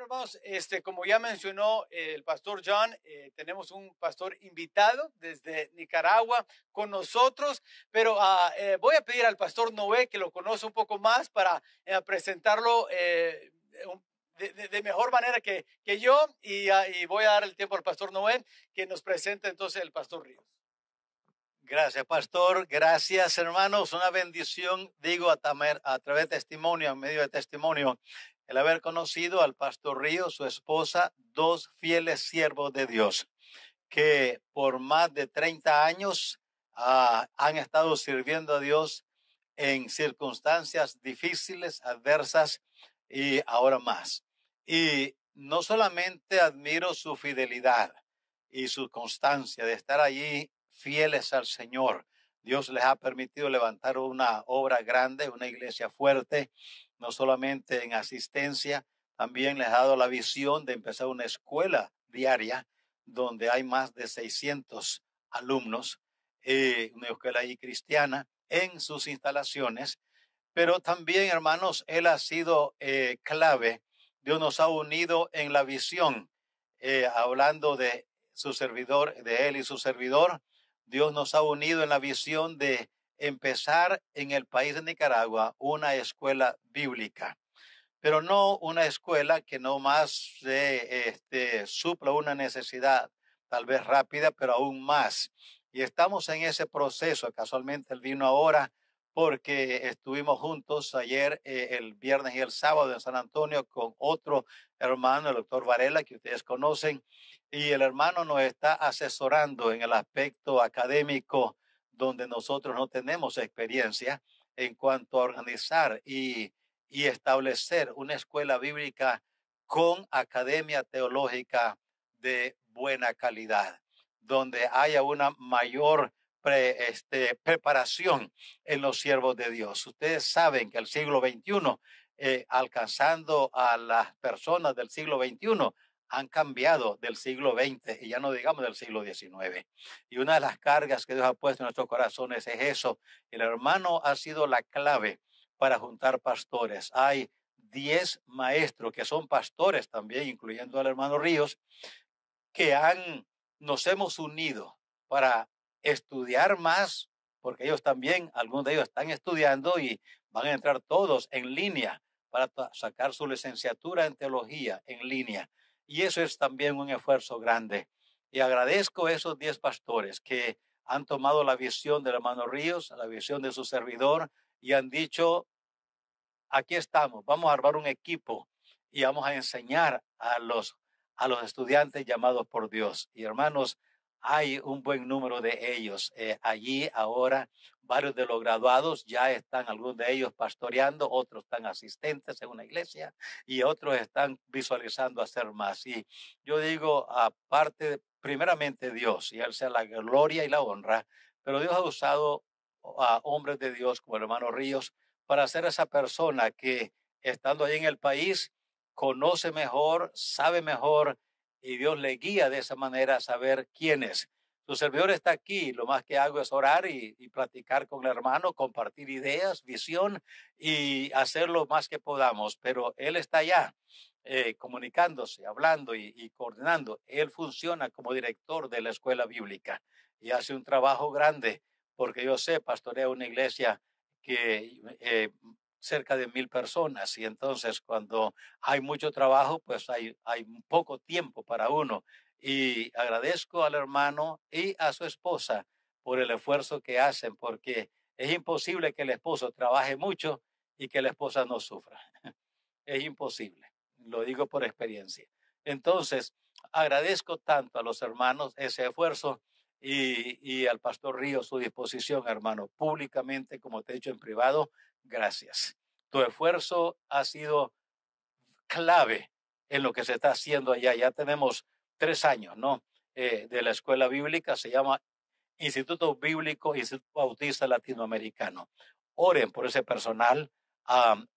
hermanos, este, como ya mencionó el pastor John, eh, tenemos un pastor invitado desde Nicaragua con nosotros, pero ah, eh, voy a pedir al pastor Noé que lo conoce un poco más para eh, presentarlo de, mejor manera que, que yo ah, y, voy a dar el tiempo al pastor Noé que nos presente entonces el pastor Ríos. Gracias, pastor. Gracias, hermanos. Una bendición, digo, a, a través de testimonio, en medio de testimonio, el haber conocido al pastor Río, su esposa, dos fieles siervos de Dios, que por más de 30 años ah, han estado sirviendo a Dios en circunstancias difíciles, adversas y ahora más. Y no solamente admiro su fidelidad y su constancia de estar allí fieles al Señor. Dios les ha permitido levantar una obra grande, una iglesia fuerte no solamente en asistencia, también les ha dado la visión de empezar una escuela diaria donde hay más de 600 alumnos, eh, una escuela cristiana en sus instalaciones. Pero también, hermanos, Él ha sido eh, clave. Dios nos ha unido en la visión, eh, hablando de su servidor, de Él y su servidor. Dios nos ha unido en la visión de empezar en el país de Nicaragua una escuela bíblica, pero no una escuela que no más este, supla una necesidad, tal vez rápida, pero aún más. Y estamos en ese proceso. Casualmente él vino ahora porque estuvimos juntos ayer, eh, el viernes y el sábado en San Antonio con otro hermano, el doctor Varela, que ustedes conocen, y el hermano nos está asesorando en el aspecto académico donde nosotros no tenemos experiencia en cuanto a organizar y, establecer una escuela bíblica con academia teológica de buena calidad, donde haya una mayor este, preparación en los siervos de Dios. Ustedes saben que el siglo XXI, eh, alcanzando a las personas del siglo XXI, han cambiado del siglo XX y ya no digamos del siglo XIX. Y una de las cargas que Dios ha puesto en nuestros corazones es eso. El hermano ha sido la clave para juntar pastores. Hay 10 maestros que son pastores también, incluyendo al hermano Ríos, que han, nos hemos unido para estudiar más, porque ellos también, algunos de ellos están estudiando y van a entrar todos en línea para sacar su licenciatura en teología en línea. Y eso es también un esfuerzo grande. Y agradezco a esos 10 pastores que han tomado la visión del hermano Ríos, la visión de su servidor, y han dicho, aquí estamos, vamos a armar un equipo y vamos a enseñar a los, a los estudiantes llamados por Dios. Y hermanos, hay un buen número de ellos eh, allí ahora. Varios de los graduados ya están, algunos de ellos pastoreando, otros están asistentes en una iglesia y otros están visualizando hacer más. Y yo digo, aparte, primeramente Dios, y Él sea la gloria y la honra, pero Dios ha usado a hombres de Dios como el hermano Ríos para ser esa persona que estando ahí en el país conoce mejor, sabe mejor, y Dios le guía de esa manera a saber quién es. Su servidor está aquí, lo más que hago es orar y, platicar con el hermano, compartir ideas, visión y hacer lo más que podamos, pero él está allá. Eh, comunicándose, hablando y, coordinando. Él funciona como director de la escuela bíblica y hace un trabajo grande, porque yo sé, pastorea una iglesia que eh, cerca de mil personas y entonces cuando hay mucho trabajo, pues hay, hay poco tiempo para uno. Y agradezco al hermano y a su esposa por el esfuerzo que hacen, porque es imposible que el esposo trabaje mucho y que la esposa no sufra. Es imposible, lo digo por experiencia. Entonces, agradezco tanto a los hermanos ese esfuerzo y, y al pastor Río su disposición, hermano, públicamente, como te he dicho en privado, gracias. Tu esfuerzo ha sido clave en lo que se está haciendo allá. Ya tenemos tres años, ¿no? Eh, de la escuela bíblica, se llama Instituto Bíblico, Instituto Bautista Latinoamericano. Oren por ese personal,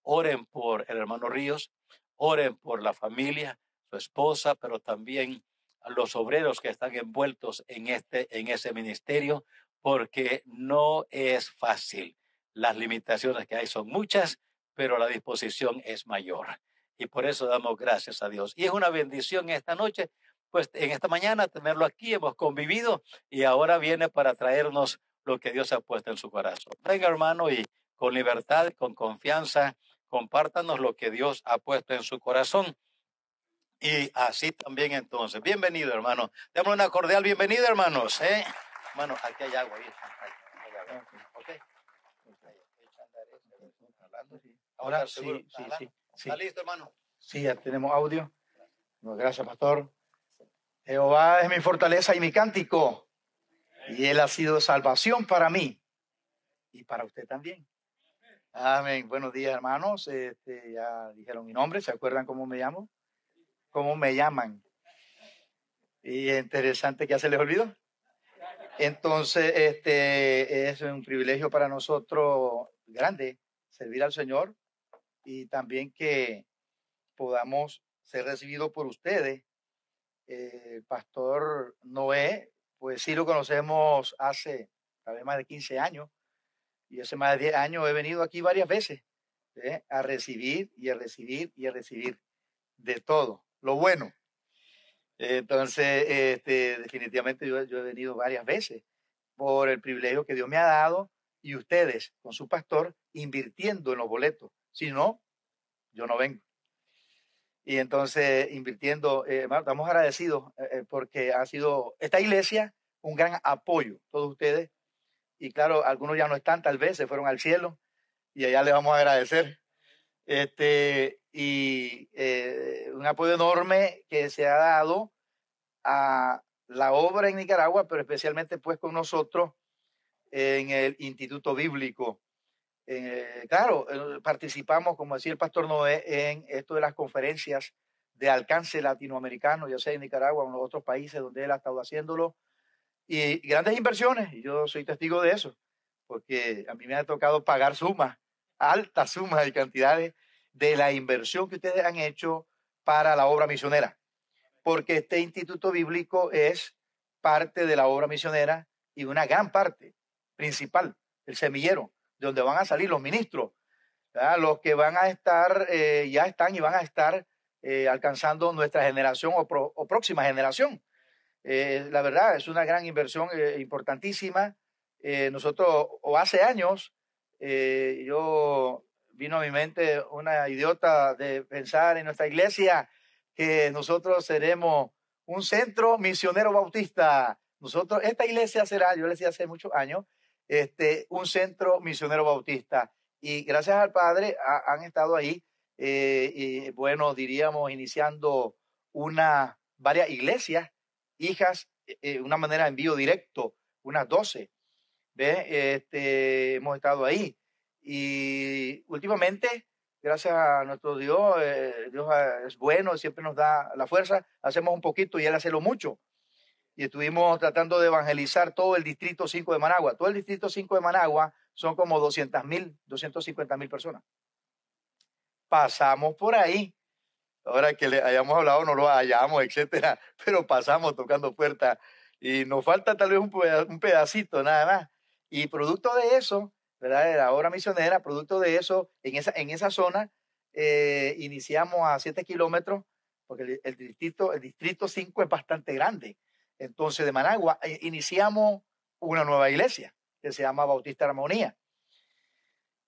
oren por el hermano Ríos, oren por la familia, su esposa, pero también a los obreros que están envueltos en, este, en ese ministerio, porque no es fácil. Las limitaciones que hay son muchas, pero la disposición es mayor. Y por eso damos gracias a Dios. Y es una bendición esta noche, pues en esta mañana tenerlo aquí, hemos convivido y ahora viene para traernos lo que Dios ha puesto en su corazón. Venga hermano y con libertad, con confianza, compártanos lo que Dios ha puesto en su corazón. Y así también entonces. Bienvenido, hermano. Démosle una cordial bienvenida, hermanos. ¿eh? Hermano, aquí Hay agua. Ahora, sí, sí, sí, Sí, ya tenemos audio. gracias, pastor. Jehová es mi fortaleza y mi cántico. Y Él ha sido salvación para mí y para usted también. Amén. Buenos días, hermanos. Este, ya dijeron mi nombre. ¿Se acuerdan cómo me llamo? ¿Cómo me llaman? Y interesante que ya se les olvidó. Entonces, este es un privilegio para nosotros grande servir al Señor y también que podamos ser recibidos por ustedes. el eh, pastor Noé, pues sí lo conocemos hace tal vez más de 15 años y hace más de 10 años he venido aquí varias veces ¿eh? a recibir y a recibir y a recibir de todo, lo bueno. Entonces, este, definitivamente yo, yo he venido varias veces por el privilegio que Dios me ha dado y ustedes con su pastor invirtiendo en los boletos. Si no, yo no vengo. Y entonces, invirtiendo, eh, estamos agradecidos eh, eh, porque ha sido esta iglesia un gran apoyo, todos ustedes. Y claro, algunos ya no están, tal vez se fueron al cielo y allá les vamos a agradecer. Este, y un apoyo enorme que se ha dado a la obra en Nicaragua, pero especialmente pues con nosotros en el Instituto Bíblico eh, claro, eh, participamos, como decía el pastor Noé, en esto de las conferencias de alcance latinoamericano, ya sea en Nicaragua o en los otros países donde él ha estado haciéndolo, y grandes inversiones, y yo soy testigo de eso, porque a mí me ha tocado pagar sumas, altas sumas de cantidades de la inversión que ustedes han hecho para la obra misionera, porque este instituto bíblico es parte de la obra misionera y una gran parte principal, el semillero donde van a salir los ministros, los que van a estar, eh, ya están y van a estar eh, alcanzando nuestra generación o, próxima generación. Eh, la verdad, es una gran inversión importantísima. nosotros, o hace años, yo vino a mi mente una idiota de pensar en nuestra iglesia que nosotros seremos un centro misionero bautista. Nosotros, esta iglesia será, yo le decía hace muchos años, este, un centro misionero bautista. Y gracias al Padre han estado ahí, eh, y, bueno, diríamos, iniciando una, varias iglesias, hijas, eh, eh una manera envío directo, unas doce, Este, hemos estado ahí. Y últimamente, gracias a nuestro Dios, eh, Dios es bueno, siempre nos da la fuerza, hacemos un poquito y Él hace lo mucho y estuvimos tratando de evangelizar todo el Distrito 5 de Managua. Todo el Distrito 5 de Managua son como 200.000, mil, 250 mil personas. Pasamos por ahí. Ahora que le hayamos hablado, no lo hallamos, etcétera, pero pasamos tocando puertas y nos falta tal vez un pedacito nada más. Y producto de eso, ¿verdad? De la obra misionera, producto de eso, en esa, en esa zona, eh, iniciamos a 7 kilómetros, porque el, distrito, el distrito 5 es bastante grande entonces de Managua, eh, iniciamos una nueva iglesia que se llama Bautista Armonía.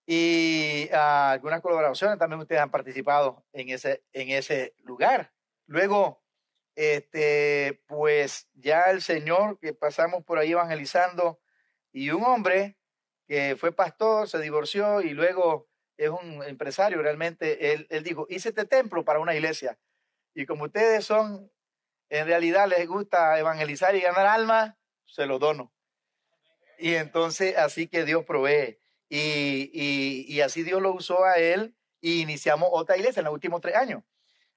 Y ah, algunas colaboraciones también ustedes han participado en ese, en ese lugar. Luego, este, pues ya el Señor que pasamos por ahí evangelizando y un hombre que fue pastor, se divorció y luego es un empresario realmente, él, él dijo, hice este templo para una iglesia. Y como ustedes son en realidad les gusta evangelizar y ganar almas, se lo dono. Y entonces así que Dios provee. Y, y, así Dios lo usó a él y iniciamos otra iglesia en los últimos tres años.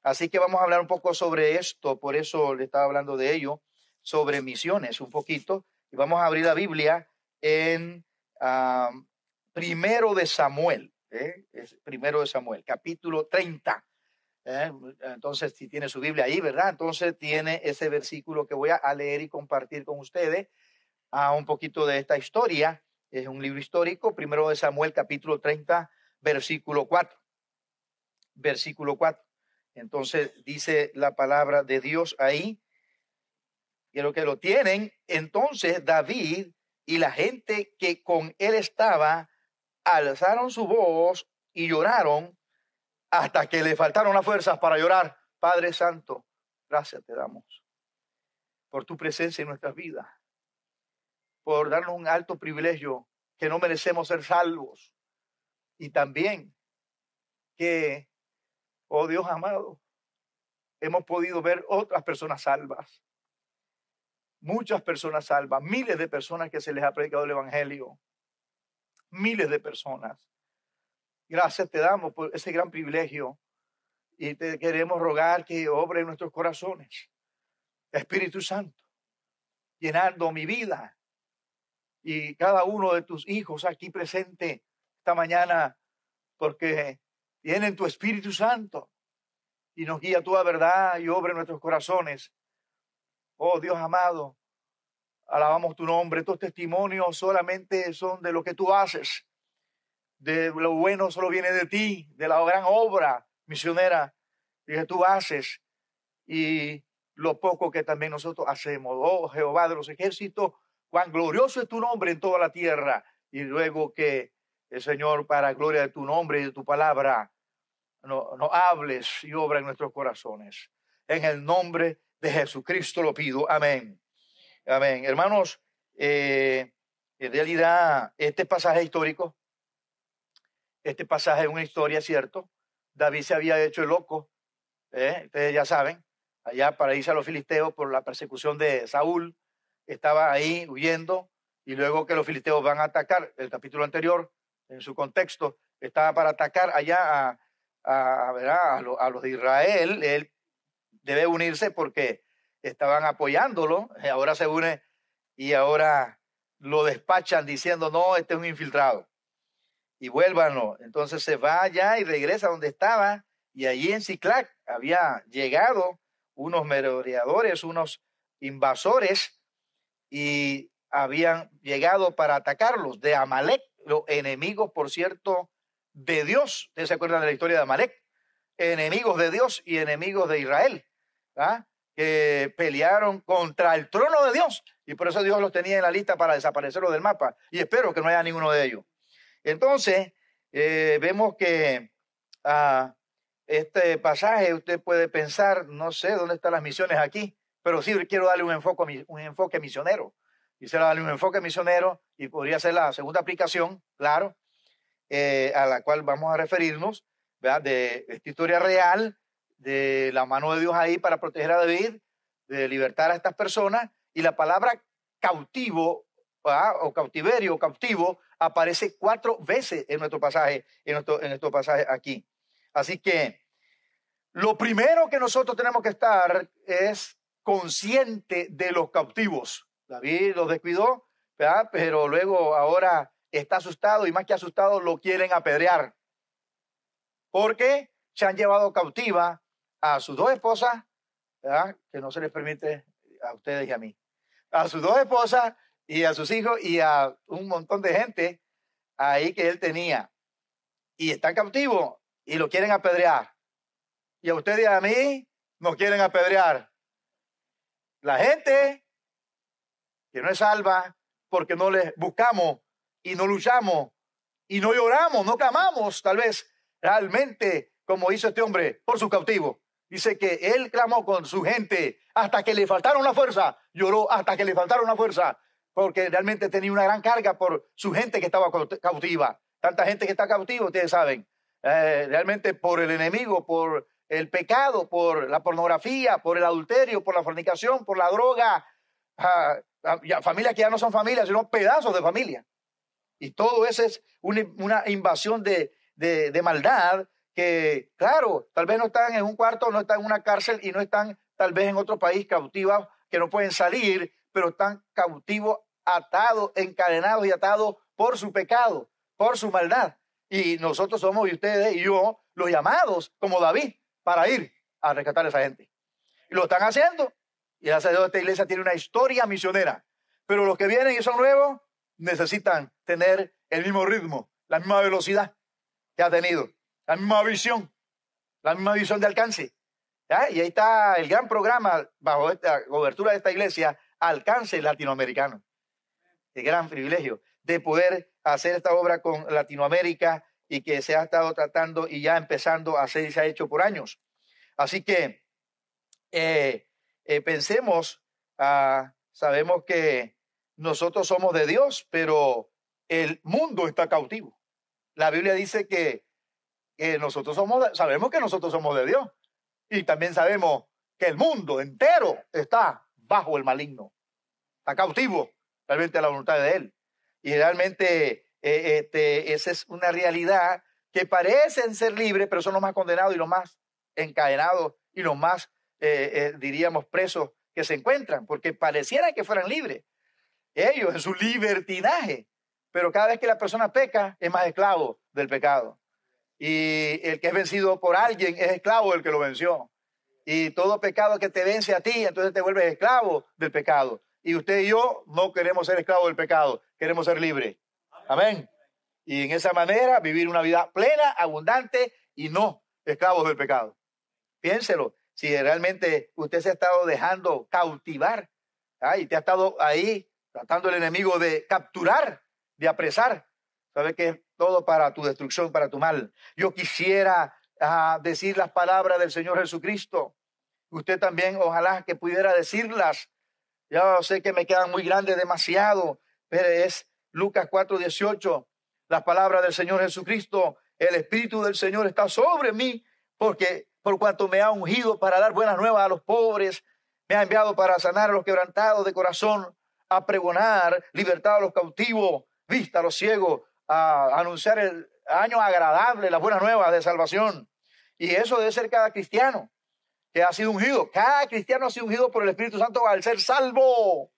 Así que vamos a hablar un poco sobre esto, por eso le estaba hablando de ello, sobre misiones un poquito. Y vamos a abrir la Biblia en 1 ah, primero de Samuel, ¿eh? primero de Samuel, capítulo 30. ¿eh? Entonces, si tiene su Biblia ahí, ¿verdad? Entonces tiene ese versículo que voy a leer y compartir con ustedes a un poquito de esta historia. Es un libro histórico, primero de Samuel capítulo 30, versículo 4. Versículo 4. Entonces dice la palabra de Dios ahí. Y lo que lo tienen, entonces David y la gente que con él estaba alzaron su voz y lloraron hasta que le faltaron las fuerzas para llorar. Padre Santo, gracias te damos por tu presencia en nuestras vidas, por darnos un alto privilegio que no merecemos ser salvos y también que, oh Dios amado, hemos podido ver otras personas salvas, muchas personas salvas, miles de personas que se les ha predicado el Evangelio, miles de personas Gracias te damos por ese gran privilegio y te queremos rogar que obre en nuestros corazones. Espíritu Santo, llenando mi vida y cada uno de tus hijos aquí presente esta mañana, porque tienen tu Espíritu Santo y nos guía a toda verdad y obre en nuestros corazones. Oh Dios amado, alabamos tu nombre. Estos testimonios solamente son de lo que tú haces de lo bueno solo viene de ti, de la gran obra misionera que tú haces y lo poco que también nosotros hacemos. Oh Jehová de los ejércitos, cuán glorioso es tu nombre en toda la tierra. Y luego que el Señor, para gloria de tu nombre y de tu palabra, no, hables y obra en nuestros corazones. En el nombre de Jesucristo lo pido. Amén. Amén. Hermanos, eh, en realidad, este pasaje histórico este pasaje es una historia, ¿cierto? David se había hecho loco, ¿eh? ustedes ya saben, allá para irse a los filisteos por la persecución de Saúl, estaba ahí huyendo y luego que los filisteos van a atacar, el capítulo anterior, en su contexto, estaba para atacar allá a, a, a, los de Israel, él debe unirse porque estaban apoyándolo, ahora se une y ahora lo despachan diciendo, no, este es un infiltrado y vuélvanlo. Entonces se va allá y regresa donde estaba y allí en Ciclac había llegado unos merodeadores, unos invasores y habían llegado para atacarlos de Amalek, los enemigos, por cierto, de Dios. Ustedes se acuerdan de la historia de Amalek, enemigos de Dios y enemigos de Israel, ¿ah? que pelearon contra el trono de Dios y por eso Dios los tenía en la lista para desaparecerlos del mapa. Y espero que no haya ninguno de ellos. Entonces, eh, vemos que a ah, este pasaje usted puede pensar, no sé dónde están las misiones aquí, pero sí quiero darle un enfoque, un enfoque misionero. Quisiera darle un enfoque misionero y podría ser la segunda aplicación, claro, eh, a la cual vamos a referirnos, de esta historia real, de la mano de Dios ahí para proteger a David, de libertar a estas personas, y la palabra cautivo o cautiverio, cautivo, aparece cuatro veces en nuestro pasaje, en nuestro, en pasaje aquí. Así que lo primero que nosotros tenemos que estar es consciente de los cautivos. David los descuidó, pero luego ahora está asustado y más que asustado lo quieren apedrear. Porque se han llevado cautiva a sus dos esposas, que no se les permite a ustedes y a mí, a sus dos esposas, y a sus hijos y a un montón de gente ahí que él tenía. Y están cautivos y lo quieren apedrear. Y a ustedes y a mí nos quieren apedrear. La gente que no es salva porque no les buscamos y no luchamos y no lloramos, no clamamos tal vez realmente como hizo este hombre por su cautivo. Dice que él clamó con su gente hasta que le faltaron la fuerza, lloró hasta que le faltaron la fuerza porque realmente tenía una gran carga por su gente que estaba cautiva. Tanta gente que está cautiva, ustedes saben. Eh, realmente por el enemigo, por el pecado, por la pornografía, por el adulterio, por la fornicación, por la droga. Ah, ah, familias que ya no son familias, sino pedazos de familia. Y todo eso es una, invasión de, maldad que, claro, tal vez no están en un cuarto, no están en una cárcel y no están tal vez en otro país cautivos que no pueden salir, pero están cautivos atado, encadenados y atados por su pecado, por su maldad. Y nosotros somos, y ustedes y yo, los llamados como David para ir a rescatar a esa gente. Y lo están haciendo. Y gracias a Dios esta iglesia tiene una historia misionera. Pero los que vienen y son nuevos necesitan tener el mismo ritmo, la misma velocidad que ha tenido, la misma visión, la misma visión de alcance. Y ahí está el gran programa bajo esta cobertura de esta iglesia, Alcance Latinoamericano el gran privilegio de poder hacer esta obra con Latinoamérica y que se ha estado tratando y ya empezando a hacer y se ha hecho por años. Así que eh, eh, pensemos, ah, sabemos que nosotros somos de Dios, pero el mundo está cautivo. La Biblia dice que, que nosotros somos, sabemos que nosotros somos de Dios y también sabemos que el mundo entero está bajo el maligno, está cautivo realmente a la voluntad de Él. Y realmente eh, este, esa es una realidad que parecen ser libres, pero son los más condenados y los más encadenados y los más, eh, eh, diríamos, presos que se encuentran, porque pareciera que fueran libres. Ellos en su libertinaje, pero cada vez que la persona peca es más esclavo del pecado. Y el que es vencido por alguien es esclavo del que lo venció. Y todo pecado que te vence a ti, entonces te vuelves esclavo del pecado. Y usted y yo no queremos ser esclavos del pecado, queremos ser libres. Amén. Y en esa manera vivir una vida plena, abundante y no esclavos del pecado. Piénselo, si realmente usted se ha estado dejando cautivar, y te ha estado ahí tratando el enemigo de capturar, de apresar, sabe que es todo para tu destrucción, para tu mal. Yo quisiera ah, decir las palabras del Señor Jesucristo. Usted también, ojalá que pudiera decirlas ya sé que me quedan muy grandes, demasiado, pero es Lucas 4:18, las palabras del Señor Jesucristo, el Espíritu del Señor está sobre mí, porque por cuanto me ha ungido para dar buenas nuevas a los pobres, me ha enviado para sanar a los quebrantados de corazón, a pregonar libertad a los cautivos, vista a los ciegos, a anunciar el año agradable, las buenas nuevas de salvación. Y eso debe ser cada cristiano que ha sido ungido. Cada cristiano ha sido ungido por el Espíritu Santo al ser salvo.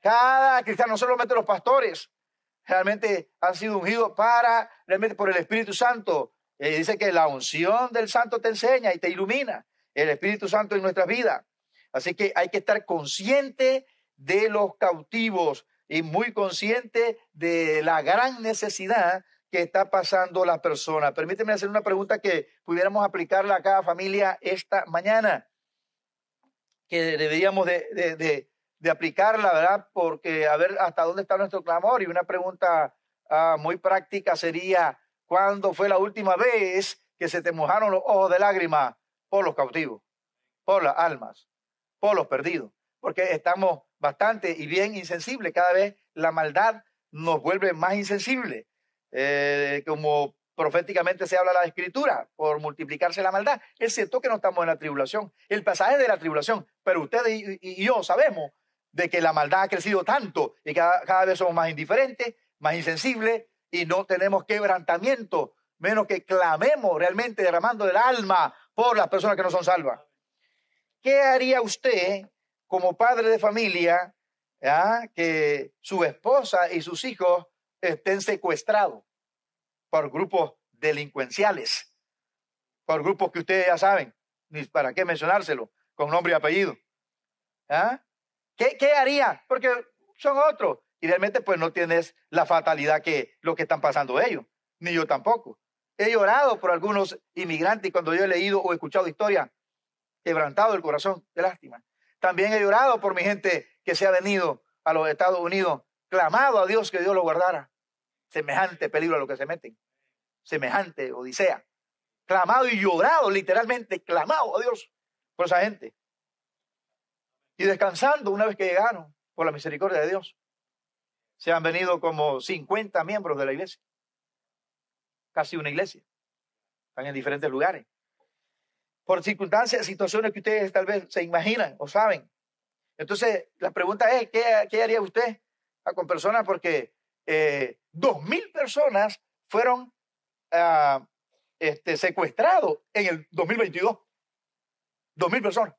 Cada cristiano, no solamente los pastores, realmente han sido ungidos para, realmente por el Espíritu Santo. Eh, dice que la unción del Santo te enseña y te ilumina el Espíritu Santo en nuestras vidas, Así que hay que estar consciente de los cautivos y muy consciente de la gran necesidad que está pasando la persona. Permíteme hacer una pregunta que pudiéramos aplicarla a cada familia esta mañana, que deberíamos de, aplicarla, ¿verdad? Porque a ver hasta dónde está nuestro clamor. Y una pregunta ah, muy práctica sería, ¿cuándo fue la última vez que se te mojaron los ojos de lágrimas por los cautivos, por las almas, por los perdidos? Porque estamos bastante y bien insensibles. Cada vez la maldad nos vuelve más insensible. Eh, como proféticamente se habla la escritura, por multiplicarse la maldad. Es cierto que no estamos en la tribulación, el pasaje de la tribulación, pero ustedes y, yo sabemos de que la maldad ha crecido tanto y cada, cada vez somos más indiferentes, más insensibles y no tenemos quebrantamiento, menos que clamemos realmente derramando el alma por las personas que no son salvas. ¿Qué haría usted como padre de familia ah, que su esposa y sus hijos estén secuestrados por grupos delincuenciales, por grupos que ustedes ya saben, ni para qué mencionárselo, con nombre y apellido. ¿Ah? ¿Qué, haría? Porque son otros. Y realmente pues no tienes la fatalidad que lo que están pasando ellos, ni yo tampoco. He llorado por algunos inmigrantes cuando yo he leído o escuchado historia, quebrantado el corazón, de lástima. También he llorado por mi gente que se ha venido a los Estados Unidos clamado a Dios que Dios lo guardara. Semejante peligro a lo que se meten. Semejante odisea. Clamado y llorado, literalmente, clamado a Dios por esa gente. Y descansando una vez que llegaron, por la misericordia de Dios. Se han venido como 50 miembros de la iglesia. Casi una iglesia. Están en diferentes lugares. Por circunstancias, situaciones que ustedes tal vez se imaginan o saben. Entonces, la pregunta es, ¿qué, qué haría usted? Ah, con personas porque eh, dos mil personas fueron ah, este, secuestrados en el 2022. Dos mil personas.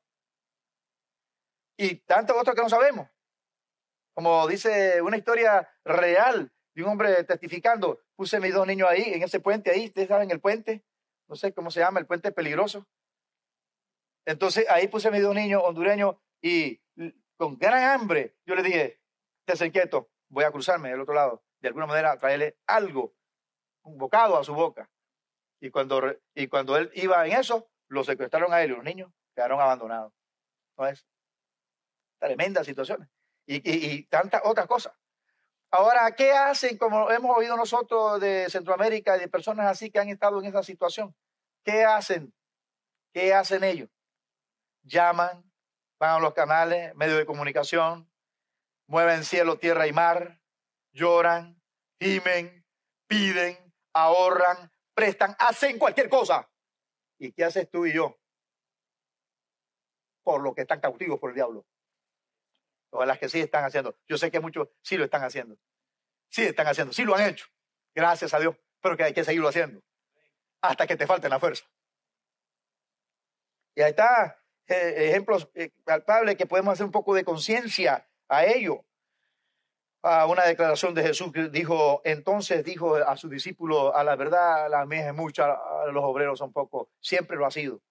Y tantos otros que no sabemos. Como dice una historia real de un hombre testificando, puse mis dos niños ahí, en ese puente ahí, ustedes saben el puente, no sé cómo se llama, el puente peligroso. Entonces ahí puse a mis dos niños hondureños y con gran hambre yo les dije, inquieto voy a cruzarme del otro lado. De alguna manera, traerle algo, un bocado a su boca. Y cuando, y cuando él iba en eso, lo secuestraron a él y los niños quedaron abandonados. ¿No es? Tremendas situaciones. Y, y, y tantas otras cosas. Ahora, ¿qué hacen, como hemos oído nosotros de Centroamérica y de personas así que han estado en esa situación? ¿Qué hacen? ¿Qué hacen ellos? Llaman, van a los canales, medios de comunicación, mueven cielo, tierra y mar, lloran, gimen, piden, ahorran, prestan, hacen cualquier cosa. ¿Y qué haces tú y yo? Por lo que están cautivos por el diablo. Todas las que sí están haciendo. Yo sé que muchos sí lo están haciendo. Sí están haciendo, sí lo han hecho. Gracias a Dios. Pero que hay que seguirlo haciendo. Hasta que te falten la fuerza. Y ahí está eh, ejemplos eh, palpables que podemos hacer un poco de conciencia a ello. a una declaración de Jesús dijo, entonces dijo a sus discípulos, a la verdad la mía es los obreros son pocos, siempre lo ha sido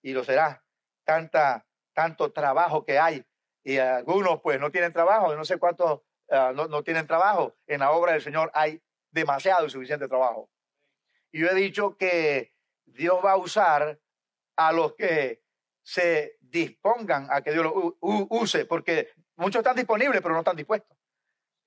y lo será. Tanta, tanto trabajo que hay y algunos pues no tienen trabajo, no sé cuántos ah, no, no tienen trabajo. En la obra del Señor hay demasiado y suficiente trabajo. Y yo he dicho que Dios va a usar a los que se dispongan a que Dios lo use, porque Muchos están disponibles, pero no están dispuestos.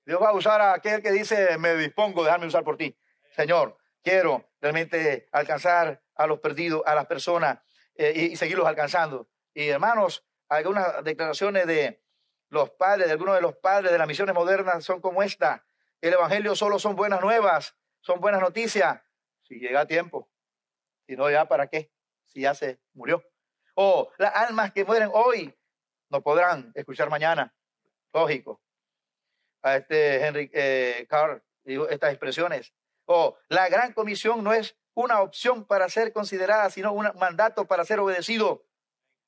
Dios va a usar a aquel que dice, me dispongo, déjame usar por ti. Señor, quiero realmente alcanzar a los perdidos, a las personas eh, y, seguirlos alcanzando. Y hermanos, algunas declaraciones de los padres, de algunos de los padres de las misiones modernas son como esta. El Evangelio solo son buenas nuevas, son buenas noticias, si llega a tiempo. Si no, ya para qué, si ya se murió. O oh, las almas que mueren hoy no podrán escuchar mañana. Lógico. A este Henry eh, Carr estas expresiones. O oh, la gran comisión no es una opción para ser considerada, sino un mandato para ser obedecido.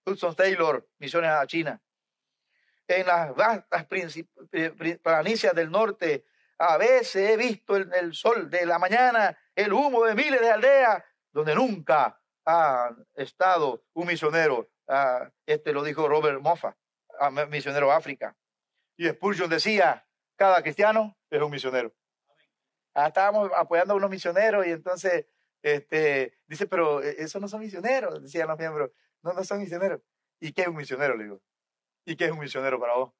Hudson Taylor, misiones a China. En las vastas planicias del norte, a veces he visto el, el, sol de la mañana, el humo de miles de aldeas, donde nunca ha estado un misionero. Ah, este lo dijo Robert Moffat, ah, misionero África. Y Spurgeon decía, cada cristiano es un misionero. Ah, estábamos apoyando a unos misioneros y entonces este, dice, pero eh, esos no son misioneros, decían los miembros. No, no son misioneros. ¿Y qué es un misionero? Le digo. ¿Y qué es un misionero para vos?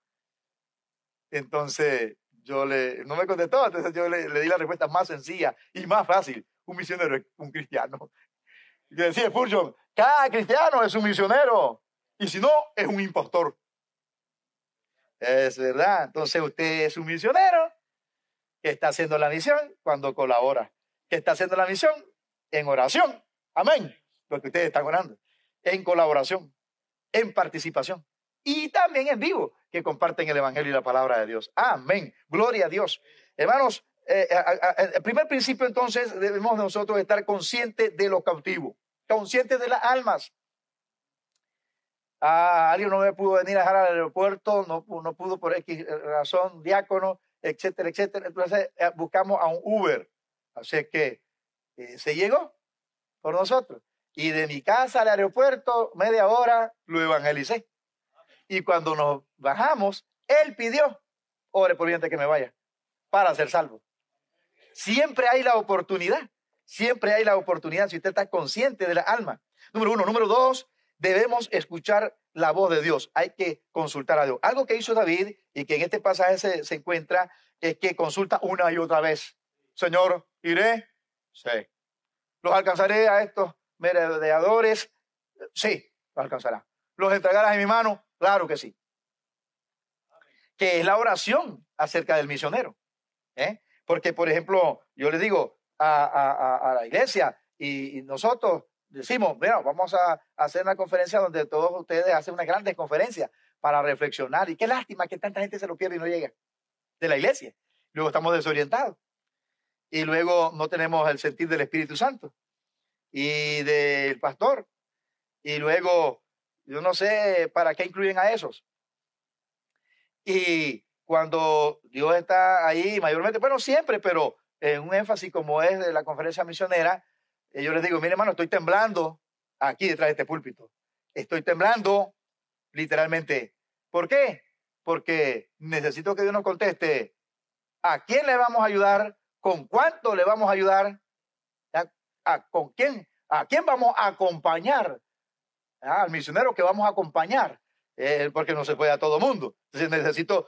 Entonces yo le, no me contestó, entonces yo le di la respuesta más sencilla y más fácil. Un misionero es un cristiano decía Spurgeon, cada cristiano es un misionero y si no, es un impostor. Es verdad. Entonces usted es un misionero que está haciendo la misión cuando colabora, que está haciendo la misión en oración. Amén. Lo que ustedes están orando. En colaboración, en participación y también en vivo que comparten el Evangelio y la palabra de Dios. Amén. Gloria a Dios. Hermanos, eh, eh, el primer principio entonces debemos nosotros estar conscientes de lo cautivo, conscientes de las almas. Ah, alguien no me pudo venir a dejar al aeropuerto, no, pudo por X razón, diácono, etcétera, etcétera. Entonces eh, buscamos a un Uber. Así que se llegó por nosotros. Y de mi casa al aeropuerto, media hora, lo evangelicé. Y cuando nos bajamos, él pidió, ore por gente que me vaya, para ser salvo. Siempre hay la oportunidad. Siempre hay la oportunidad si usted está consciente de la alma. Número uno. Número dos, debemos escuchar la voz de Dios. Hay que consultar a Dios. Algo que hizo David y que en este pasaje se, encuentra es que consulta una y otra vez. Señor, iré. Sí. Los alcanzaré a estos merodeadores. Sí, los alcanzará. Los entregarás en mi mano. Claro que sí. Que es la oración acerca del misionero. ¿Eh? Porque, por ejemplo, yo le digo a, la iglesia y, nosotros decimos, bueno, vamos a hacer una conferencia donde todos ustedes hacen una gran conferencia para reflexionar. Y qué lástima que tanta gente se lo pierde y no llega de la iglesia. Luego estamos desorientados. Y luego no tenemos el sentir del Espíritu Santo y del pastor. Y luego, yo no sé para qué incluyen a esos. Y cuando Dios está ahí, mayormente, bueno, siempre, pero en un énfasis como es de la conferencia misionera, eh, yo les digo, mire hermano, estoy temblando aquí detrás de este púlpito. Estoy temblando literalmente. ¿Por qué? Porque necesito que Dios nos conteste a quién le vamos a ayudar, con cuánto le vamos a ayudar, ¿A, con quién, a quién vamos a acompañar, ah, al misionero que vamos a acompañar, eh, porque no se puede a todo mundo. Entonces necesito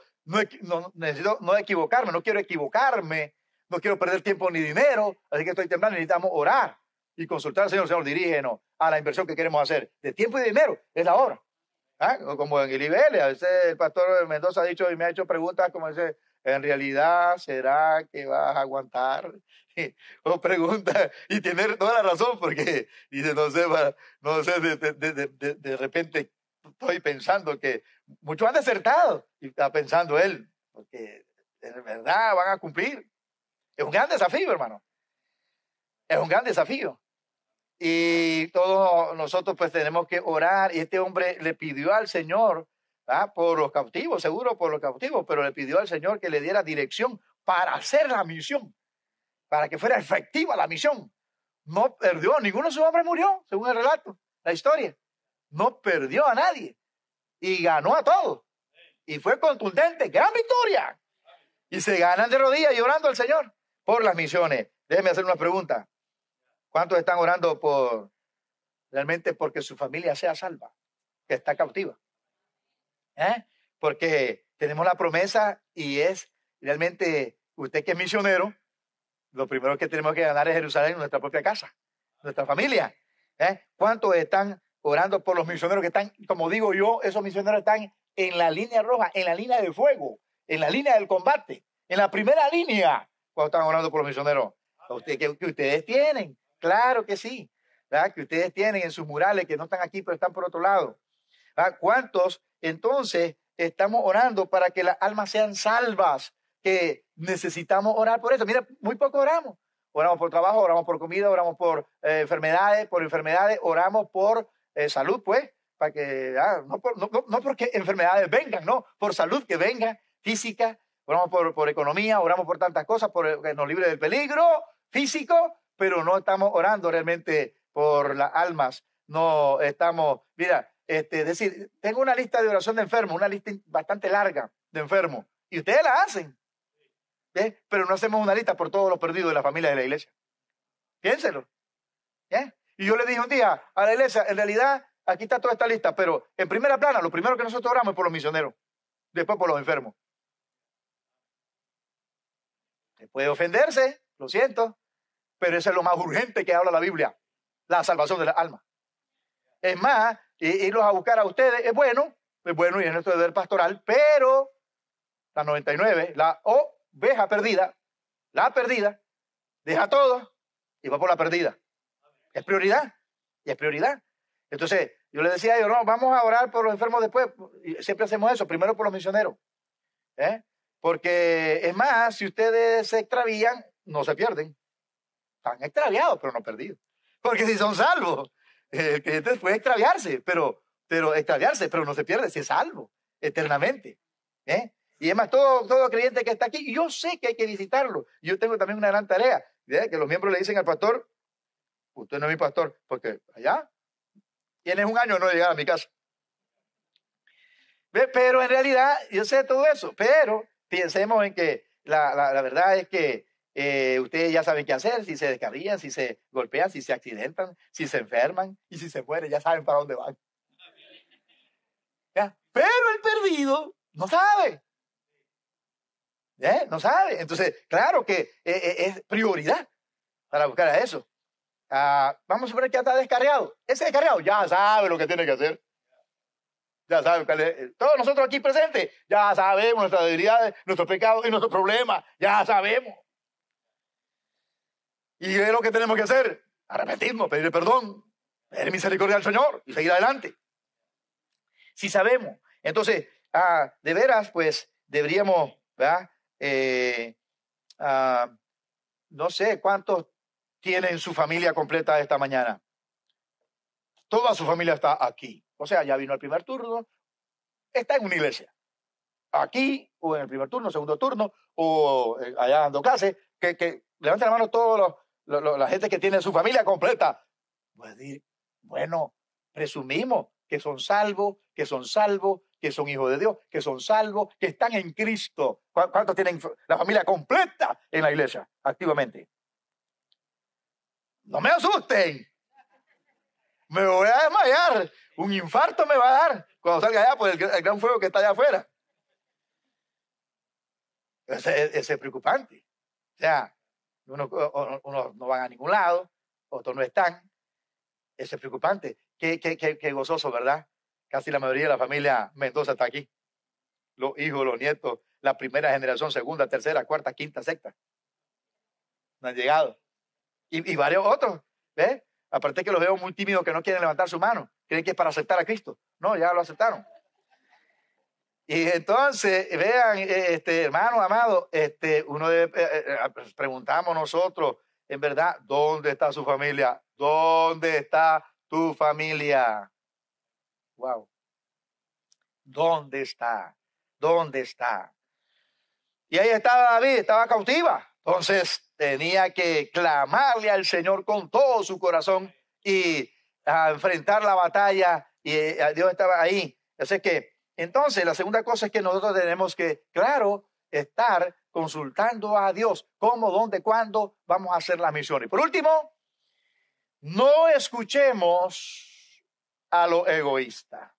no, necesito no equivocarme, no quiero equivocarme, no quiero perder tiempo ni dinero, así que estoy temblando, necesitamos orar y consultar al Señor, Señor, dirígenos a la inversión que queremos hacer, de tiempo y dinero, es la hora. ¿Ah? Como en el a veces el pastor Mendoza ha dicho y me ha hecho preguntas como dice, en realidad, ¿será que vas a aguantar? o pregunta, y tener toda la razón, porque dice, no sé, no sé de repente estoy pensando que muchos han desertado y está pensando él, porque de verdad van a cumplir. Es un gran desafío, hermano. Es un gran desafío. Y todos nosotros pues tenemos que orar. Y este hombre le pidió al Señor, por los cautivos, seguro por los cautivos, pero le pidió al Señor que le diera dirección para hacer la misión, para que fuera efectiva la misión. No perdió, ninguno de sus hombres murió, según el relato, la historia no perdió a nadie y ganó a todos. Y fue contundente, gran victoria. Y se ganan de rodillas llorando al Señor por las misiones. Déjeme hacer una pregunta. ¿Cuántos están orando por realmente porque su familia sea salva, que está cautiva? ¿Eh? Porque tenemos la promesa y es realmente usted que es misionero, lo primero que tenemos que ganar es Jerusalén, nuestra propia casa, nuestra familia. ¿Eh? ¿Cuántos están orando por los misioneros que están, como digo yo, esos misioneros están en la línea roja, en la línea de fuego, en la línea del combate, en la primera línea, cuando están orando por los misioneros. que, ustedes tienen, claro que sí, que ustedes tienen en sus murales, que no están aquí, pero están por otro lado. ¿Cuántos entonces estamos orando para que las almas sean salvas? Que necesitamos orar por eso. Mira, muy poco oramos. Oramos por trabajo, oramos por comida, oramos por eh, enfermedades, por enfermedades, oramos por eh, salud, pues, para que, ah, no, porque enfermedades vengan, no, por salud que venga, física, oramos por, por economía, oramos por tantas cosas, por que nos libre del peligro físico, pero no estamos orando realmente por las almas, no estamos, mira, este, decir, tengo una lista de oración de enfermos, una lista bastante larga de enfermos, y ustedes la hacen, ¿eh? pero no hacemos una lista por todos los perdidos de la familia de la iglesia. Piénselo. ¿eh? Y yo le dije un día a la iglesia, en realidad aquí está toda esta lista, pero en primera plana, lo primero que nosotros oramos es por los misioneros, después por los enfermos. Se puede ofenderse, lo siento, pero eso es lo más urgente que habla la Biblia, la salvación de las almas. Es más, irlos a buscar a ustedes es bueno, es bueno y es nuestro deber pastoral, pero la 99, la oveja perdida, la perdida, deja todo y va por la perdida. Es prioridad. Y es prioridad. Entonces, yo le decía a ellos, no, vamos a orar por los enfermos después. Siempre hacemos eso, primero por los misioneros. ¿eh? Porque es más, si ustedes se extravían, no se pierden. Están extraviados, pero no perdidos. Porque si son salvos, el creyente puede extraviarse, pero, pero extraviarse, pero no se pierde, si es salvo eternamente. ¿eh? Y además, todo, todo creyente que está aquí, yo sé que hay que visitarlo. Yo tengo también una gran tarea, ¿eh? que los miembros le dicen al pastor, usted no es mi pastor, porque allá tienes un año no llegar a mi casa. Pero en realidad, yo sé todo eso, pero pensemos en que la, verdad es que eh, ustedes ya saben qué hacer, si se descarrían, si se golpean, si se accidentan, si se enferman y si se mueren, ya saben para dónde van. Pero el perdido no sabe. ¿Eh? No sabe. Entonces, claro que eh, eh, es prioridad para buscar a eso. Ah, vamos a suponer que ya está descarriado. Ese descarriado ya sabe lo que tiene que hacer. Ya sabe eh, Todos nosotros aquí presentes ya sabemos nuestras debilidades, nuestros pecados y nuestros problemas. Ya sabemos. Y es lo que tenemos que hacer. Arrepentirnos, pedirle perdón, pedir misericordia al Señor y seguir adelante. Si sabemos. Entonces, ah, de veras, pues deberíamos, ¿verdad? Eh, ah, no sé cuántos tienen su familia completa esta mañana. Toda su familia está aquí. O sea, ya vino el primer turno, está en una iglesia. Aquí, o en el primer turno, segundo turno, o eh, allá dando clases. Que, que levanten la mano todos los, la gente que tiene su familia completa. Pues bueno, presumimos que son salvos, que son salvos, que son hijos de Dios, que son salvos, que están en Cristo. ¿Cuántos tienen la familia completa en la iglesia, activamente? No me asusten. Me voy a desmayar. Un infarto me va a dar cuando salga allá por el, gran fuego que está allá afuera. Ese, es preocupante. O sea, unos uno no van a ningún lado, otros no están. Ese es preocupante. Qué, qué, qué, qué gozoso, ¿verdad? Casi la mayoría de la familia Mendoza está aquí. Los hijos, los nietos, la primera generación, segunda, tercera, cuarta, quinta, sexta. No han llegado y, varios otros. ¿Ves? Aparte que los veo muy tímidos que no quieren levantar su mano. Creen que es para aceptar a Cristo. No, ya lo aceptaron. Y entonces, vean, eh, este, hermano amado, este, uno de eh, eh, preguntamos nosotros, en verdad, ¿dónde está su familia? ¿Dónde está tu familia? Wow. ¿Dónde está? ¿Dónde está? Y ahí estaba David, estaba cautiva. Entonces tenía que clamarle al Señor con todo su corazón y enfrentar la batalla y eh, Dios estaba ahí. que entonces la segunda cosa es que nosotros tenemos que, claro, estar consultando a Dios cómo, dónde, cuándo vamos a hacer las misiones. Por último, no escuchemos a lo egoísta.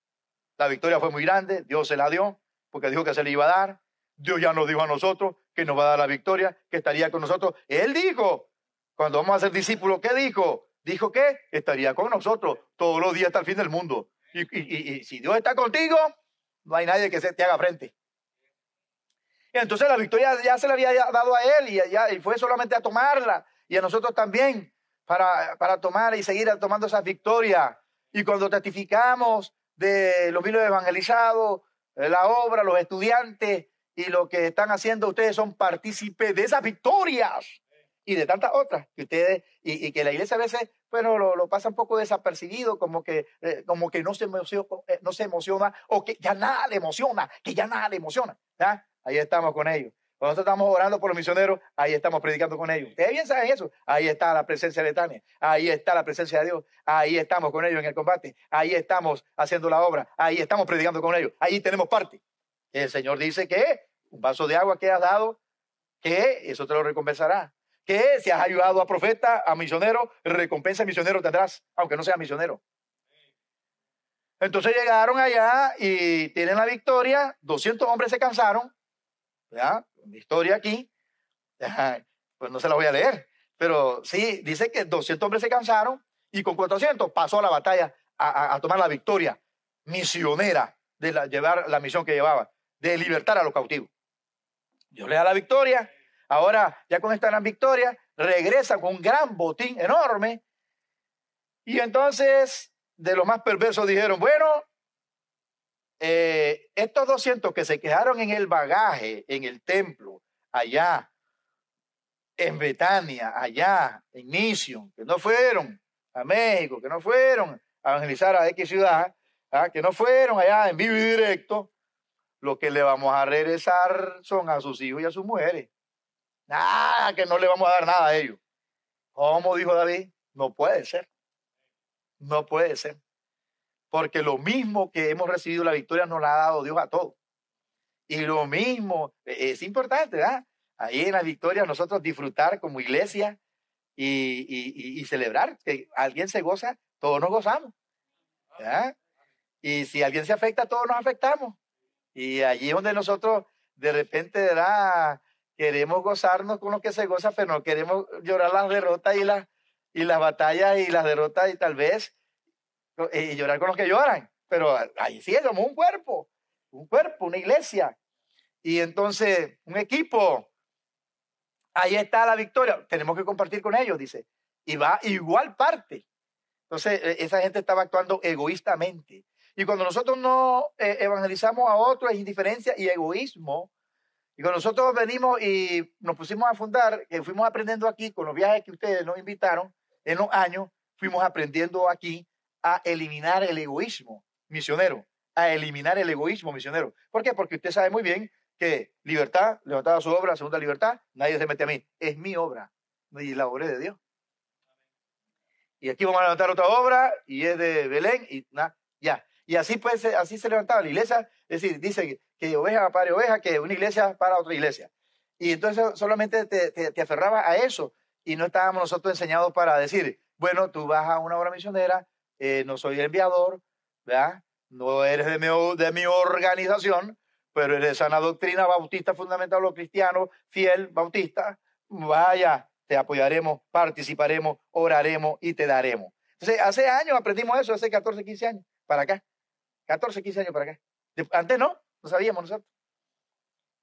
La victoria fue muy grande, Dios se la dio porque dijo que se le iba a dar. Dios ya nos dijo a nosotros que nos va a dar la victoria, que estaría con nosotros. Él dijo, cuando vamos a ser discípulos, ¿qué dijo? Dijo que estaría con nosotros todos los días hasta el fin del mundo. Y, si Dios está contigo, no hay nadie que se te haga frente. entonces la victoria ya se la había dado a él y, fue solamente a tomarla y a nosotros también para, tomar y seguir tomando esa victoria. Y cuando testificamos de los miles evangelizados, la obra, los estudiantes, y lo que están haciendo ustedes son partícipes de esas victorias y de tantas otras que ustedes, y, que la iglesia a veces, bueno, lo, lo, pasa un poco desapercibido, como que, eh, como que no, se emociona, eh, no se emociona o que ya nada le emociona, que ya nada le emociona. Ahí estamos con ellos. Cuando nosotros estamos orando por los misioneros, ahí estamos predicando con ellos. Ustedes bien saben eso. Ahí está la presencia de Tania Ahí está la presencia de Dios. Ahí estamos con ellos en el combate. Ahí estamos haciendo la obra. Ahí estamos predicando con ellos. Ahí tenemos parte. El Señor dice que un vaso de agua que has dado, que eso te lo recompensará. Que si has ayudado a profeta, a misionero, recompensa a misionero tendrás, aunque no sea misionero. Entonces llegaron allá y tienen la victoria. 200 hombres se cansaron. ¿Ya? Historia aquí. Pues no se la voy a leer. Pero sí, dice que 200 hombres se cansaron y con 400 pasó a la batalla a, tomar la victoria misionera de llevar la misión que llevaba de libertar a los cautivos. Dios le da la victoria. Ahora, ya con esta gran victoria, regresa con un gran botín enorme. Y entonces, de los más perversos dijeron, bueno, eh, estos 200 que se quedaron en el bagaje, en el templo, allá, en Betania, allá, en misión que no fueron a México, que no fueron a evangelizar a X ciudad, ¿ah? que no fueron allá en vivo y directo, lo que le vamos a regresar son a sus hijos y a sus mujeres. Nada, que no le vamos a dar nada a ellos. Como dijo David, no puede ser. No puede ser. Porque lo mismo que hemos recibido la victoria nos la ha dado Dios a todos. Y lo mismo, e-, es importante, ¿verdad? Ahí en la victoria nosotros disfrutar como iglesia y, y celebrar. Que alguien se goza, todos nos gozamos. ¿verdad? Y si alguien se afecta, todos nos afectamos. Y allí donde nosotros de repente queremos gozarnos con lo que se goza, pero no queremos llorar las derrotas y las, y las batallas y las derrotas y tal vez eh, y llorar con los que lloran. Pero ahí sí, somos un cuerpo, un cuerpo, una iglesia. Y entonces, un equipo. Ahí está la victoria. Tenemos que compartir con ellos, dice. Y va igual parte. Entonces, e, esa gente estaba actuando egoístamente. Y cuando nosotros no eh, evangelizamos a otros es indiferencia y egoísmo. Y cuando nosotros venimos y nos pusimos a fundar, que fuimos aprendiendo aquí con los viajes que ustedes nos invitaron en los años, fuimos aprendiendo aquí a eliminar el egoísmo misionero, a eliminar el egoísmo misionero. ¿Por qué? Porque usted sabe muy bien que libertad, levantada su obra, segunda libertad, nadie se mete a mí, es mi obra y la obra de Dios. Y aquí vamos a levantar otra obra y es de Belén y nada y así, pues, así se levantaba la iglesia. Es decir, dice que oveja para oveja, que una iglesia para otra iglesia. Y entonces solamente te, te, a eso. Y no estábamos nosotros enseñados para decir, bueno, tú vas a una obra misionera, eh, no soy el enviador, ¿verdad? No eres de mi, de mi organización, pero eres de sana doctrina, bautista fundamental cristiano, fiel, bautista. Vaya, te apoyaremos, participaremos, oraremos y te daremos. Entonces, hace años aprendimos eso, hace 14, 15 años, para acá. 14, 15 años para acá. antes no, no sabíamos nosotros.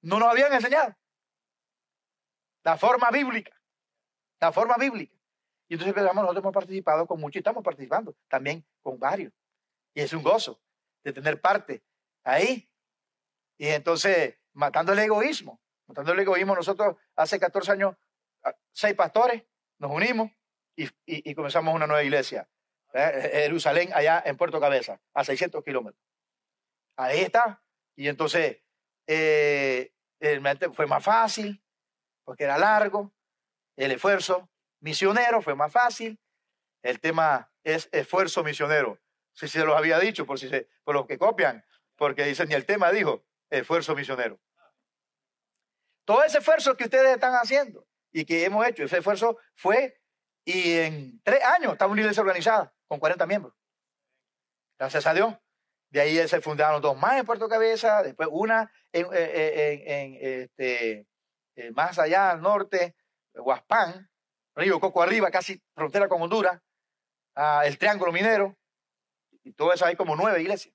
No nos habían enseñado. La forma bíblica. La forma bíblica. Y entonces pensamos nosotros hemos participado con muchos y estamos participando también con varios. Y es un gozo de tener parte ahí. Y entonces, matando el egoísmo. Matando el egoísmo, nosotros hace 14 años, ah, seis pastores, nos unimos y comenzamos una nueva iglesia eh, eh, Jerusalén, allá en Puerto Cabeza, a 600 kilómetros. Ahí está. Y entonces, eh, fue más fácil, porque era largo, el esfuerzo misionero fue más fácil. El tema es esfuerzo misionero. Si se los había dicho, por, si por los que copian, porque dicen, ni el tema dijo, esfuerzo misionero. Todo ese esfuerzo que ustedes están haciendo y que hemos hecho, ese esfuerzo fue, y en tres años estamos unidos organizada con 40 miembros. Gracias a Dios. De ahí se fundaron dos más en Puerto Cabeza, después una en, eh, eh, este, eh, más allá al norte, Huaspán, Río Coco arriba, casi frontera con Honduras, el Triángulo Minero, y todo eso hay como nueve iglesias.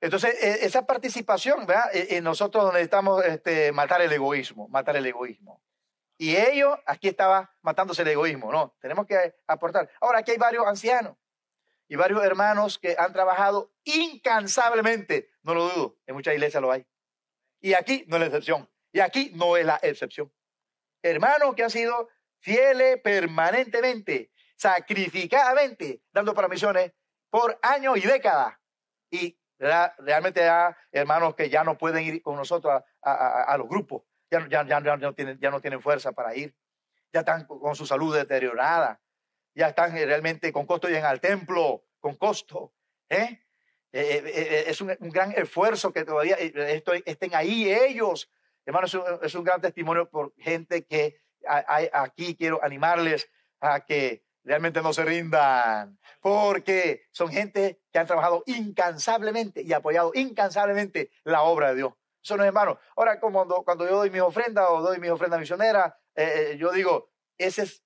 Entonces, e, esa participación, ¿verdad? E, e, nosotros necesitamos este, matar el egoísmo, matar el egoísmo. Y ellos, aquí estaba matándose el egoísmo, ¿no? Tenemos que aportar. Ahora, aquí hay varios ancianos y varios hermanos que han trabajado incansablemente, no lo dudo, en muchas iglesias lo hay. Y aquí no es la excepción, y aquí no es la excepción. Hermanos que han sido fieles permanentemente, sacrificadamente, dando para misiones por años y décadas. Y realmente hay hermanos que ya no pueden ir con nosotros a los grupos, ya, no tienen, fuerza para ir, ya están con su salud deteriorada, ya están eh, realmente con costo, y en al templo con costo. ¿eh? eh, eh es un, gran esfuerzo que todavía estén ahí ellos. Hermano, es un, es un gran testimonio por gente que hay aquí. Quiero animarles a que realmente no se rindan, porque son gente que han trabajado incansablemente y apoyado incansablemente la obra de Dios son los hermanos. Ahora, cuando, cuando yo doy mi ofrenda o doy mi ofrenda misionera, eh, eh, yo digo, ese es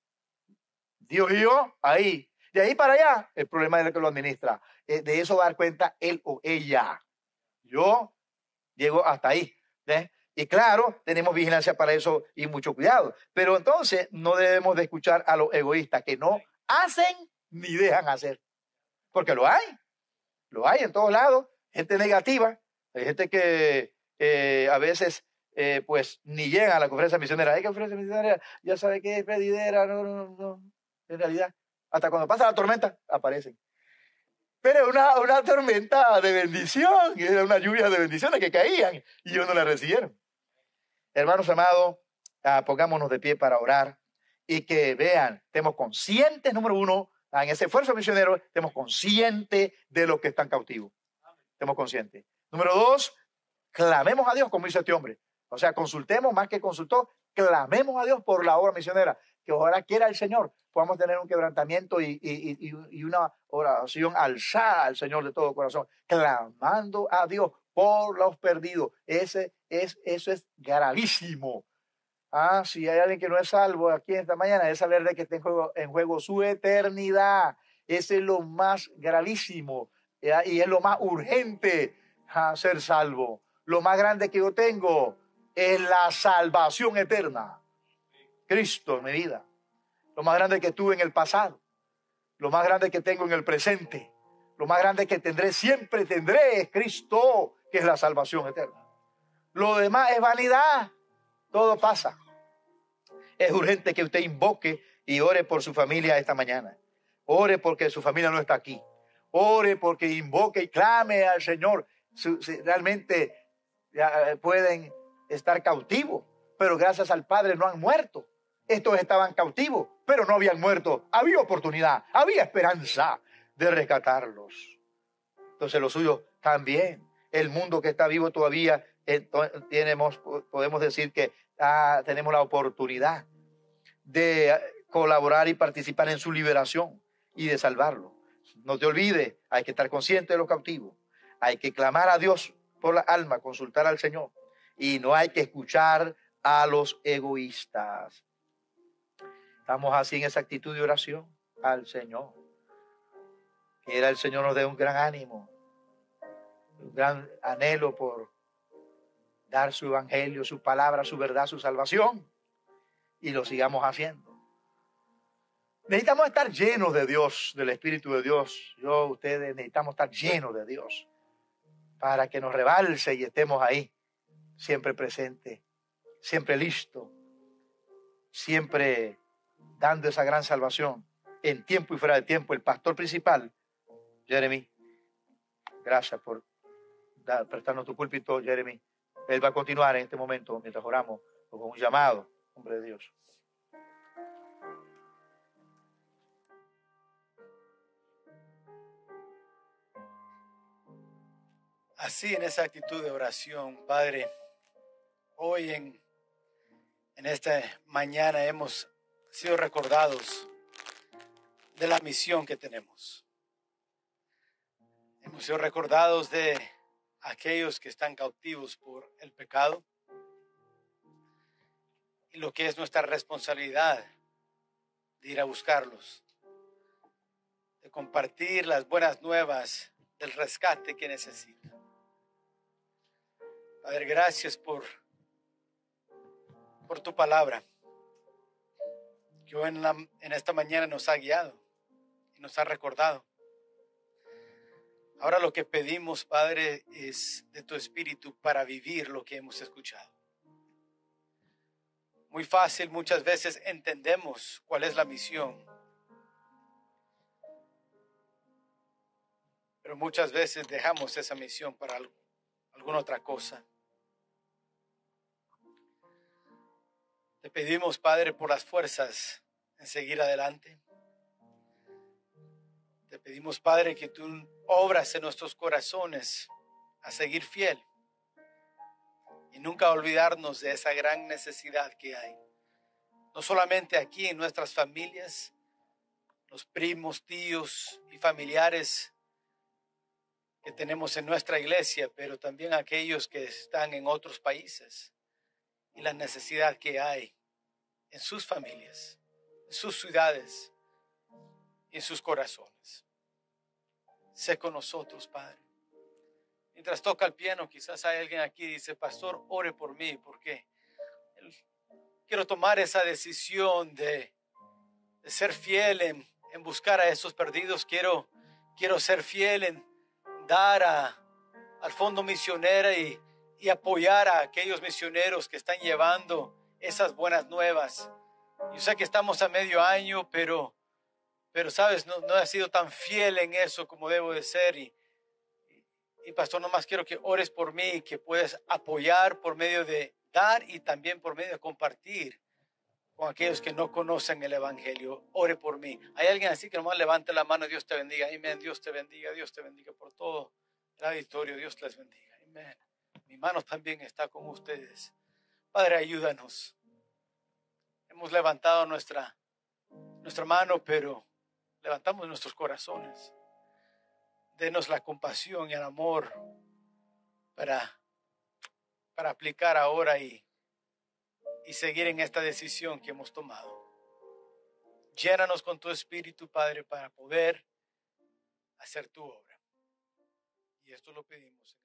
Dios y yo, ahí. De ahí para allá, el problema es el que lo administra. Eh, de eso va a dar cuenta él o ella. Yo llego hasta ahí. Y claro, tenemos vigilancia para eso y mucho cuidado. Pero entonces no debemos de escuchar a los egoístas que no hacen ni dejan hacer. Porque lo hay. Lo hay en todos lados. Gente negativa. Hay gente que eh, a veces eh, pues ni llegan a la conferencia misionera. Hay conferencia misionera, ya sabe que es pedidera, no, no, no. En realidad, hasta cuando pasa la tormenta, aparecen. Pero una, una tormenta de bendición, era una lluvia de bendiciones que caían y ellos no la recibieron. Hermanos amados, ah, pongámonos de pie para orar y que vean, estemos conscientes, número uno, ah, en ese esfuerzo misionero, estemos conscientes de los que están cautivos. Estemos conscientes. Número dos, clamemos a Dios como hizo este hombre. O sea, consultemos más que consultó, clamemos a Dios por la obra misionera, que ojalá quiera el Señor podamos tener un quebrantamiento y, una oración alzada al Señor de todo corazón, clamando a Dios por los perdidos. Ese es, eso es gravísimo. Ah, si hay alguien que no es salvo aquí en esta mañana, es saber de que está en juego, su eternidad. Ese es lo más gravísimo ah, y es lo más urgente a ah, ser salvo lo más grande que yo tengo es la salvación eterna. Cristo en mi vida. Lo más grande que tuve en el pasado. Lo más grande que tengo en el presente. Lo más grande que tendré, siempre tendré, es Cristo, que es la salvación eterna. Lo demás es vanidad. Todo pasa. Es urgente que usted invoque y ore por su familia esta mañana. Ore porque su familia no está aquí. Ore porque invoque y clame al Señor. Realmente eh, pueden estar cautivos, pero gracias al Padre no han muerto. Estos estaban cautivos, pero no habían muerto. Había oportunidad, había esperanza de rescatarlos. Entonces los suyos también. El mundo que está vivo todavía, tenemos, podemos decir que ah, tenemos la oportunidad de eh, colaborar y participar en su liberación y de salvarlo. No te olvides, hay que estar consciente de los cautivos, hay que clamar a Dios por la alma, consultar al Señor. Y no hay que escuchar a los egoístas. Estamos así en esa actitud de oración al Señor. era el Señor nos dé un gran ánimo, un gran anhelo por dar su evangelio, su palabra, su verdad, su salvación. Y lo sigamos haciendo. Necesitamos estar llenos de Dios, del Espíritu de Dios. Yo, ustedes, necesitamos estar llenos de Dios para que nos rebalse y estemos ahí, siempre presente, siempre listo, siempre dando esa gran salvación en tiempo y fuera de tiempo. El pastor principal, Jeremy, gracias por prestarnos tu púlpito, Jeremy. Él va a continuar en este momento mientras oramos con un llamado, hombre de Dios. Así en esa actitud de oración, Padre, hoy en, en esta mañana hemos sido recordados de la misión que tenemos. Hemos sido recordados de aquellos que están cautivos por el pecado y lo que es nuestra responsabilidad de ir a buscarlos, de compartir las buenas nuevas del rescate que necesitan. Padre, gracias por, por tu palabra, que en esta mañana nos ha guiado y nos ha recordado. Ahora lo que pedimos, Padre, es de tu Espíritu para vivir lo que hemos escuchado. Muy fácil, muchas veces entendemos cuál es la misión, pero muchas veces dejamos esa misión para alguna otra cosa. Te pedimos, Padre, por las fuerzas en seguir adelante. Te pedimos, Padre, que tú obras en nuestros corazones a seguir fiel y nunca olvidarnos de esa gran necesidad que hay. No solamente aquí en nuestras familias, los primos, tíos y familiares que tenemos en nuestra iglesia, pero también aquellos que están en otros países la necesidad que hay en sus familias, en sus ciudades en sus corazones. Sé con nosotros, Padre. Mientras toca el piano, quizás hay alguien aquí que dice, Pastor, ore por mí, porque quiero tomar esa decisión de, ser fiel en, buscar a esos perdidos. Quiero, quiero ser fiel en dar al fondo misionera y y apoyar a aquellos misioneros que están llevando esas buenas nuevas. Yo sé que estamos a medio año, pero, pero sabes, no, no he sido tan fiel en eso como debo de ser. Y, y pastor, más quiero que ores por mí, que puedas apoyar por medio de dar y también por medio de compartir con aquellos que no conocen el Evangelio. Ore por mí. Hay alguien así que más levante la mano, Dios te bendiga. Amén, Dios te bendiga, Dios te bendiga por todo el auditorio, Dios les bendiga. Amén mi mano también está con ustedes. Padre, ayúdanos. Hemos levantado nuestra, mano, pero levantamos nuestros corazones. Denos la compasión y el amor para, para aplicar ahora y, y seguir en esta decisión que hemos tomado. Llénanos con tu Espíritu, Padre, para poder hacer tu obra. Y esto lo pedimos.